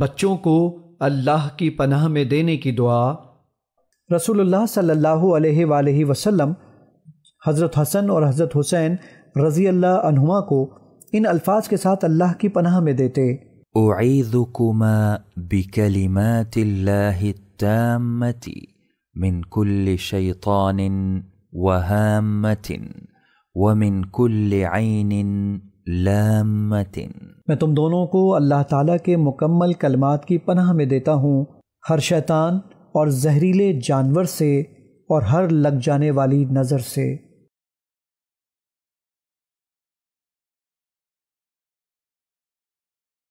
بچوں کو اللہ کی پناہ میں دینے کی دعا رسول اللہ صلی اللہ علیہ وآلہ وسلم حضرت حسن اور حضرت حسین رضی اللہ عنہما کو ان الفاظ کے ساتھ اللہ کی پناہ میں دیتے بکلمات اللہ من شیطان ومن عین لامت मैं तुम दोनों को अल्लाह ताला के मुकम्मल कलमात की पनाह में देता हूँ हर शैतान और जहरीले जानवर से और हर लग जाने वाली नज़र से